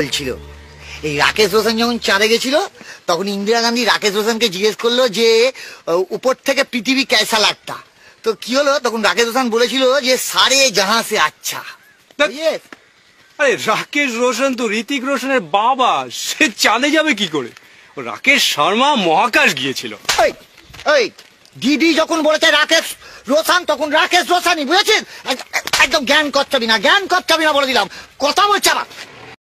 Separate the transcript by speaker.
Speaker 1: বলছিল এই রাকেশ রোশন যখন চাঁদে গেছিল তখন ইন্দিরা গান্ধী রাকেশ রোশনকে জিজ্ঞেস করলো যে উপর থেকে পৃথিবী ক্যাসা লাগতা তো কি হলো তখন রাকেশ রোশন বলেছিল যে সারে জাহা সে আচ্ছা আরে রাকেশ রোশন
Speaker 2: তো ঋতিক রোশনের বাবা সে চাঁদে যাবে কি করে রাকেশ শর্মা মহাকাশ গিয়েছিল
Speaker 1: ওই দিদি যখন বলেছে রাকেশ রোশন তখন রাকেশ রোশানি বুঝেছিস একদম জ্ঞান করতে না জ্ঞান করতে না বলে দিলাম কথা বলছে আমার